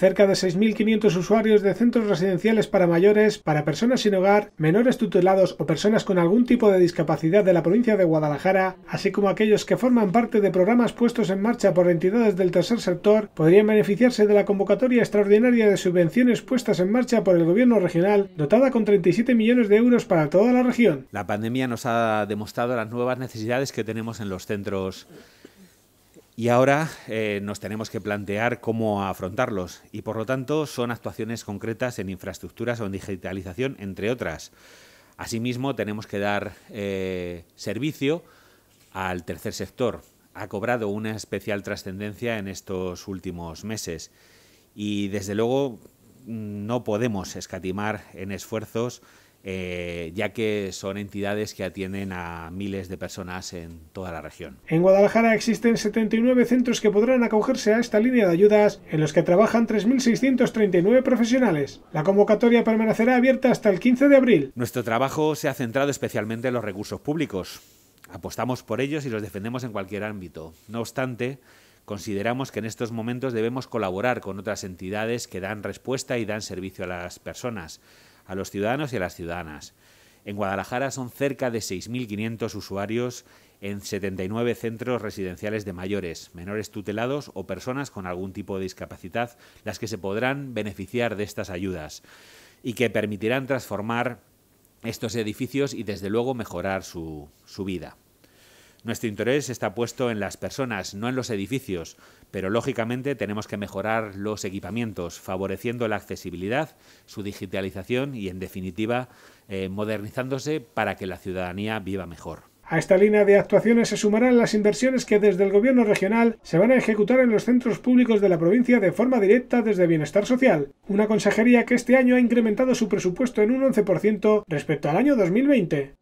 cerca de 6.500 usuarios de centros residenciales para mayores, para personas sin hogar, menores tutelados o personas con algún tipo de discapacidad de la provincia de Guadalajara, así como aquellos que forman parte de programas puestos en marcha por entidades del tercer sector, podrían beneficiarse de la convocatoria extraordinaria de subvenciones puestas en marcha por el gobierno regional, dotada con 37 millones de euros para toda la región. La pandemia nos ha demostrado las nuevas necesidades que tenemos en los centros y ahora eh, nos tenemos que plantear cómo afrontarlos y por lo tanto son actuaciones concretas en infraestructuras o en digitalización, entre otras. Asimismo, tenemos que dar eh, servicio al tercer sector. Ha cobrado una especial trascendencia en estos últimos meses y desde luego mm, no podemos escatimar en esfuerzos eh, ya que son entidades que atienden a miles de personas en toda la región. En Guadalajara existen 79 centros que podrán acogerse a esta línea de ayudas, en los que trabajan 3.639 profesionales. La convocatoria permanecerá abierta hasta el 15 de abril. Nuestro trabajo se ha centrado especialmente en los recursos públicos. Apostamos por ellos y los defendemos en cualquier ámbito. No obstante, Consideramos que en estos momentos debemos colaborar con otras entidades que dan respuesta y dan servicio a las personas a los ciudadanos y a las ciudadanas. En Guadalajara son cerca de 6.500 usuarios en 79 centros residenciales de mayores, menores tutelados o personas con algún tipo de discapacidad, las que se podrán beneficiar de estas ayudas y que permitirán transformar estos edificios y desde luego mejorar su, su vida. Nuestro interés está puesto en las personas, no en los edificios, pero lógicamente tenemos que mejorar los equipamientos, favoreciendo la accesibilidad, su digitalización y, en definitiva, eh, modernizándose para que la ciudadanía viva mejor. A esta línea de actuaciones se sumarán las inversiones que desde el Gobierno regional se van a ejecutar en los centros públicos de la provincia de forma directa desde Bienestar Social, una consejería que este año ha incrementado su presupuesto en un 11% respecto al año 2020.